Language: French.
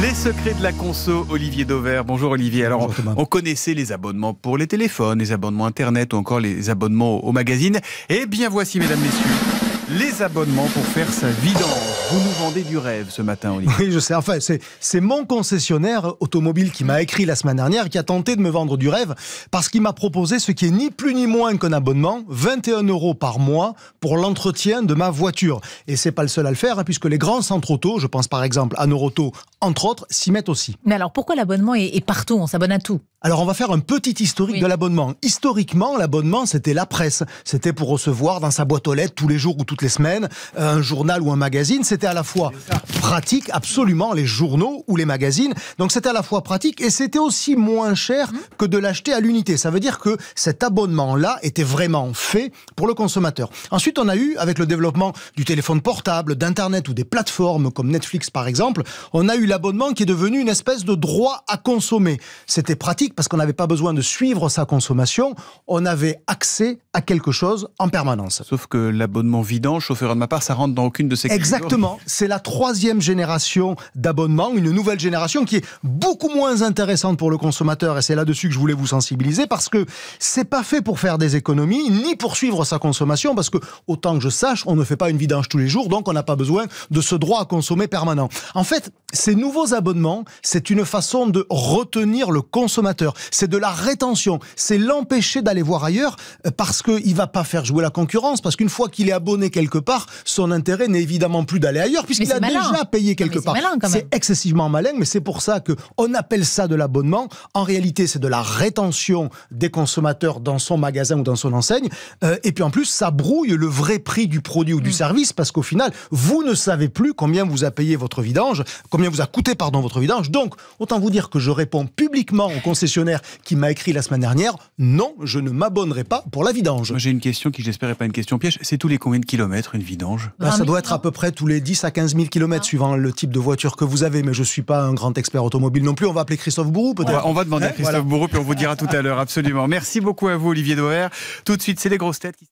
les secrets de la conso. Olivier Dauvert. Bonjour Olivier. Alors, on, connaissait les abonnements pour les téléphones, les abonnements Internet ou encore les abonnements aux magazines. et eh bien, voici, mesdames, messieurs les abonnements pour faire sa vidange. Vous nous vendez du rêve ce matin, Olivier. Oui, je sais. Enfin, c'est mon concessionnaire automobile qui m'a écrit la semaine dernière, qui a tenté de me vendre du rêve, parce qu'il m'a proposé ce qui est ni plus ni moins qu'un abonnement, 21 euros par mois pour l'entretien de ma voiture. Et c'est pas le seul à le faire, hein, puisque les grands centres auto, je pense par exemple à Noroto entre autres, s'y mettent aussi. Mais alors pourquoi l'abonnement est, partout On s'abonne à tout Alors on va faire un petit historique de l'abonnement. Historiquement, l'abonnement, c'était la presse. C'était pour recevoir dans sa boîte aux lettres tous les jours ou toutes les semaines euh, un journal ou un magazine. C'était à la fois pratique absolument les journaux ou les magazines. Donc c'était à la fois pratique et c'était aussi moins cher mmh. que de l'acheter à l'unité. Ça veut dire que cet abonnement-là était vraiment fait pour le consommateur. Ensuite, on a eu, avec le développement du téléphone portable, d'Internet ou des plateformes comme Netflix par exemple, on a eu l'abonnement qui est devenu une espèce de droit à consommer. C'était pratique parce qu'on n'avait pas besoin de suivre sa consommation, on avait accès à quelque chose en permanence. Sauf que l'abonnement vidant, chauffeur de ma part, ça rentre dans aucune de ces Exactement, c'est la troisième génération d'abonnements, une nouvelle génération qui est beaucoup moins intéressante pour le consommateur. Et c'est là-dessus que je voulais vous sensibiliser parce que c'est pas fait pour faire des économies ni pour suivre sa consommation parce que autant que je sache, on ne fait pas une vidange tous les jours, donc on n'a pas besoin de ce droit à consommer permanent. En fait, ces nouveaux abonnements, c'est une façon de retenir le consommateur. C'est de la rétention. C'est l'empêcher d'aller voir ailleurs euh, parce qu'il ne va pas faire jouer la concurrence. Parce qu'une fois qu'il est abonné quelque part, son intérêt n'est évidemment plus d'aller ailleurs puisqu'il a déjà payé quelque part. C'est excessivement malin, mais c'est pour ça qu'on appelle ça de l'abonnement. En réalité, c'est de la rétention des consommateurs dans son magasin ou dans son enseigne. Euh, et puis en plus, ça brouille le vrai prix du produit ou du hmm. service parce qu'au final, vous ne savez plus combien vous a payé votre vidange, combien vous a coûté pardon, votre vidange. Donc, autant vous dire que je réponds publiquement au concessionnaire qui m'a écrit la semaine dernière, non, je ne m'abonnerai pas pour la vidange. J'ai une question qui, j'espère, n'est pas une question piège. C'est tous les combien de kilomètres une vidange bah, Ça doit être à peu près tous les 10 à 15 000 kilomètres, ah. suivant le type de voiture que vous avez. Mais je ne suis pas un grand expert automobile non plus. On va appeler Christophe Bourou, peut-être. On va, demander à hein, Christophe Bourou, puis on vous dira tout à l'heure, absolument. Merci beaucoup à vous, Olivier Doer. Tout de suite, c'est les grosses têtes qui...